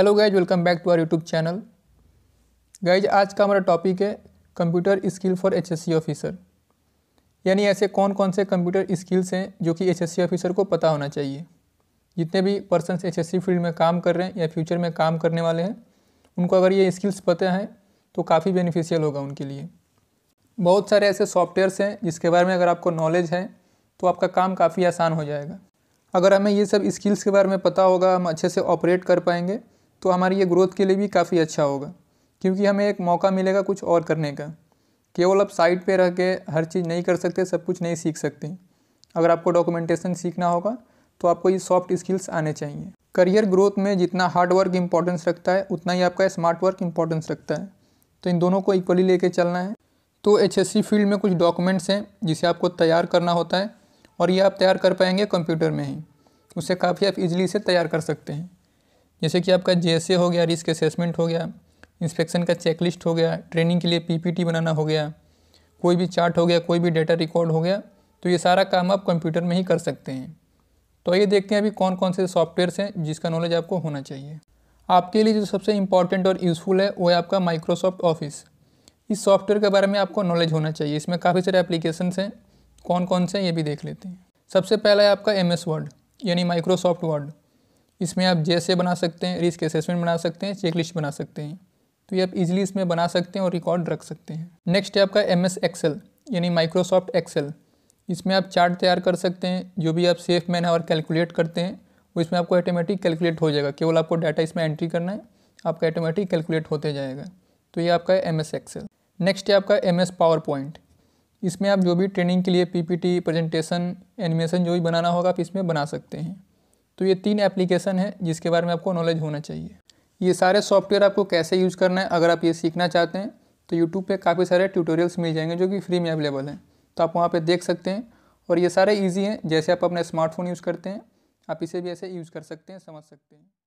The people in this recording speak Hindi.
hello guys welcome back to our YouTube channel guys आज का हमारा टॉपिक है computer skill for HSC officer यानी ऐसे कौन कौन से कंप्यूटर स्किल्स हैं जो कि एचएससी ऑफिसर को पता होना चाहिए जितने भी पर्सनस एचएससी फील्ड में काम कर रहे हैं या फ्यूचर में काम करने वाले हैं उनको अगर ये स्किल्स पता हैं तो काफ़ी बेनिफिशियल होगा उनके लिए बहुत सारे ऐसे सॉफ्टवेयर्स हैं जिसके बारे में अगर आपको नॉलेज है तो आपका काम काफ़ी आसान हो जाएगा अगर हमें ये सब स्किल्स के बारे में पता होगा हम अच्छे से ऑपरेट कर पाएंगे तो हमारी ये ग्रोथ के लिए भी काफ़ी अच्छा होगा क्योंकि हमें एक मौका मिलेगा कुछ और करने का केवल आप साइट पे रह के हर चीज़ नहीं कर सकते सब कुछ नहीं सीख सकते अगर आपको डॉक्यूमेंटेशन सीखना होगा तो आपको ये सॉफ्ट स्किल्स आने चाहिए करियर ग्रोथ में जितना हार्ड वर्क इंपॉर्टेंस रखता है उतना ही आपका स्मार्ट वर्क इंपॉर्टेंस रखता है तो इन दोनों को इक्वली लेके चलना है तो एच फील्ड में कुछ डॉक्यूमेंट्स हैं जिसे आपको तैयार करना होता है और ये आप तैयार कर पाएंगे कंप्यूटर में ही उसे काफ़ी आप इजीली से तैयार कर सकते हैं जैसे कि आपका जे हो गया रिस्क असेसमेंट हो गया इंस्पेक्शन का चेकलिस्ट हो गया ट्रेनिंग के लिए पीपीटी बनाना हो गया कोई भी चार्ट हो गया कोई भी डेटा रिकॉर्ड हो गया तो ये सारा काम आप कंप्यूटर में ही कर सकते हैं तो ये देखते हैं अभी कौन कौन से सॉफ्टवेयर्स हैं जिसका नॉलेज आपको होना चाहिए आपके लिए जो सबसे इम्पॉर्टेंट और यूज़फुल है वो है आपका माइक्रोसॉफ्ट ऑफिस इस सॉफ्टवेयर के बारे में आपको नॉलेज होना चाहिए इसमें काफ़ी सारे एप्लीकेशन हैं कौन कौन से हैं ये भी देख लेते हैं सबसे पहला है आपका एम एस वर्ड यानी माइक्रोसॉफ्ट वर्ड इसमें आप जैसे बना सकते हैं रिस्क असेसमेंट बना सकते हैं चेकलिस्ट बना सकते हैं तो ये आप इजीली इसमें बना सकते हैं और रिकॉर्ड रख सकते हैं नेक्स्ट है आपका एम एस एक्सेल यानी माइक्रोसॉफ्ट एक्सेल इसमें आप चार्ट तैयार कर सकते हैं जो भी आप सेफ मैन और कैलकुलेट करते हैं वो इसमें आपको ऑटोमेटिक कैलकुलेट हो जाएगा केवल आपको डाटा इसमें एंट्री करना है आपका ऑटोमेटिक कैलकुलेट होते जाएगा तो ये आपका एम एस एक्सेल नेक्स्ट है आपका एम एस पावर पॉइंट इसमें आप जो भी ट्रेनिंग के लिए टी प्रेजेंटेशन एनिमेशन जो भी बनाना होगा आप इसमें बना सकते हैं तो ये तीन एप्लीकेशन है जिसके बारे में आपको नॉलेज होना चाहिए ये सारे सॉफ्टवेयर आपको कैसे यूज़ करना है अगर आप ये सीखना चाहते हैं तो यूट्यूब पर काफ़ी सारे ट्यूटोरियल्स मिल जाएंगे जो कि फ्री में अवेलेबल हैं तो आप वहाँ पर देख सकते हैं और ये सारे ईजी हैं जैसे आप अपना स्मार्टफोन यूज़ करते हैं आप इसे भी ऐसे यूज़ कर सकते हैं समझ सकते हैं